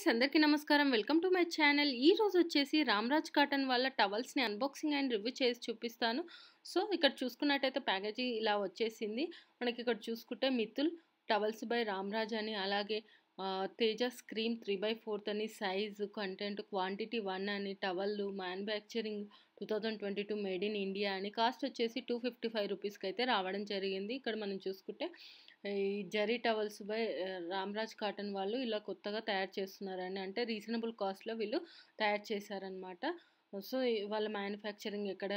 friends అందరికీ నమస్కారం welcome to my channel ఈ రోజు వచ్చేసి రామ్రాజ్ కాటన్ వాళ్ళ టవల్స్ని అన్బాక్సింగ్ అండ్ రివ్యూ చేసి చూపిస్తాను సో ఇక్కడ చూసుకున్నట్టయితే ప్యాకేజీ ఇలా వచ్చేసింది మనకి ఇక్కడ చూసుకుంటే మిథుల్ టవల్స్ బై రామ్రాజ్ అని అలాగే తేజ స్క్రీన్ త్రీ బై ఫోర్త్ అని సైజ్ కంటెంట్ క్వాంటిటీ వన్ అని టవల్లు manufacturing two thousand twenty two made in India అని కాస్ట్ వచ్చేసి టూ ఫిఫ్టీ ఫైవ్ రూపీస్కి అయితే రావడం జరిగింది ఇక్కడ మనం చూసుకుంటే ఈ zari towels by Ramraj Cotton వాళ్ళు ఇలా కొత్తగా తయారు చేస్తున్నారని అంటే రీజనబుల్ కాస్ట్లో వీళ్ళు తయారు చేశారనమాట సో వాళ్ళ మ్యానుఫ్యాక్చరింగ్ ఎక్కడ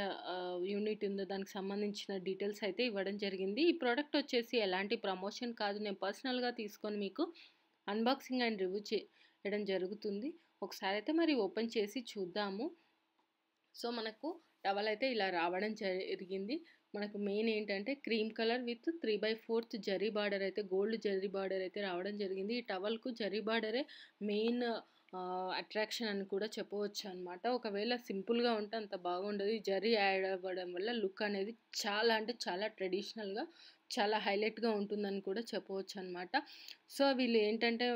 యూనిట్ ఉందో దానికి సంబంధించిన డీటెయిల్స్ అయితే ఇవ్వడం జరిగింది ఈ ప్రోడక్ట్ వచ్చేసి ఎలాంటి ప్రమోషన్ కాదు నేను పర్సనల్గా తీసుకొని మీకు అన్బాక్సింగ్ అండ్ రివ్యూ చేయడం జరుగుతుంది ఒకసారి అయితే మరి ఓపెన్ చేసి చూద్దాము సో మనకు టవల్ అయితే ఇలా రావడం జరిగింది మనకు మెయిన్ ఏంటంటే cream colour with three by fourth zari border అయితే గోల్డ్ జరీ బార్డర్ అయితే రావడం జరిగింది ఈ టవల్కు జరీ బార్డరే మెయిన్ అట్రాక్షన్ అని కూడా చెప్పవచ్చు అనమాట ఒకవేళ సింపుల్గా ఉంటే అంత బాగుండదు జరీ యాడ్ అవ్వడం వల్ల లుక్ అనేది చాలా అంటే చాలా ట్రెడిషనల్గా చాలా హైలైట్గా ఉంటుందని కూడా చెప్పవచ్చు అనమాట సో వీళ్ళు ఏంటంటే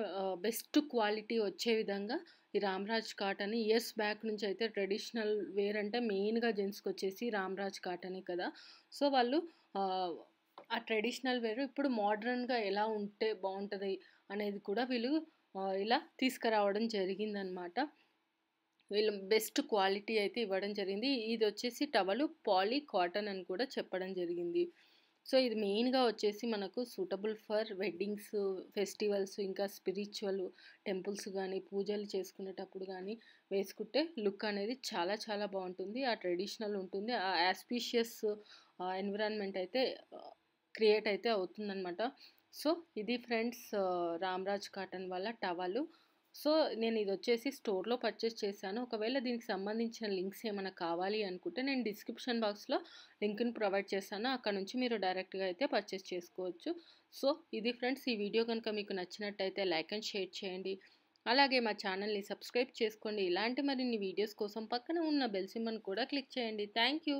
బెస్ట్ క్వాలిటీ వచ్చే విధంగా ఈ రామ్రాజ్ కాటన్ ఇయర్స్ బ్యాక్ నుంచి అయితే ట్రెడిషనల్ వేర్ అంటే మెయిన్గా జెంట్స్కి వచ్చేసి రామ్రాజ్ కాటనే కదా సో వాళ్ళు ఆ ట్రెడిషనల్ వేరు ఇప్పుడు మోడ్రన్గా ఎలా ఉంటే బాగుంటుంది అనేది కూడా వీళ్ళు ఇలా తీసుకురావడం జరిగిందనమాట వీళ్ళు బెస్ట్ క్వాలిటీ అయితే ఇవ్వడం జరిగింది ఇది వచ్చేసి టవలు పాలీ కాటన్ అని కూడా చెప్పడం జరిగింది సో ఇది మెయిన్గా వచ్చేసి మనకు సూటబుల్ ఫర్ వెడ్డింగ్స్ ఫెస్టివల్స్ ఇంకా స్పిరిచువల్ టెంపుల్స్ కానీ పూజలు చేసుకునేటప్పుడు కానీ వేసుకుంటే లుక్ అనేది చాలా చాలా బాగుంటుంది ఆ ట్రెడిషనల్ ఉంటుంది ఆ యాస్పీషియస్ ఎన్విరాన్మెంట్ అయితే క్రియేట్ అయితే అవుతుందన్నమాట సో ఇది ఫ్రెండ్స్ రామ్రాజ్ కాటన్ వల్ల టవాలు సో నేను ఇది వచ్చేసి స్టోర్లో పర్చేస్ చేశాను ఒకవేళ దీనికి సంబంధించిన లింక్స్ ఏమైనా కావాలి అనుకుంటే నేను డిస్క్రిప్షన్ బాక్స్లో లింక్ని ప్రొవైడ్ చేశాను అక్కడ నుంచి మీరు డైరెక్ట్గా అయితే పర్చేస్ చేసుకోవచ్చు సో ఇది ఫ్రెండ్స్ ఈ వీడియో కనుక మీకు నచ్చినట్టయితే లైక్ అండ్ షేర్ చేయండి అలాగే మా ఛానల్ని సబ్స్క్రైబ్ చేసుకోండి ఇలాంటి మరిన్ని వీడియోస్ కోసం పక్కన ఉన్న బెల్ కూడా క్లిక్ చేయండి థ్యాంక్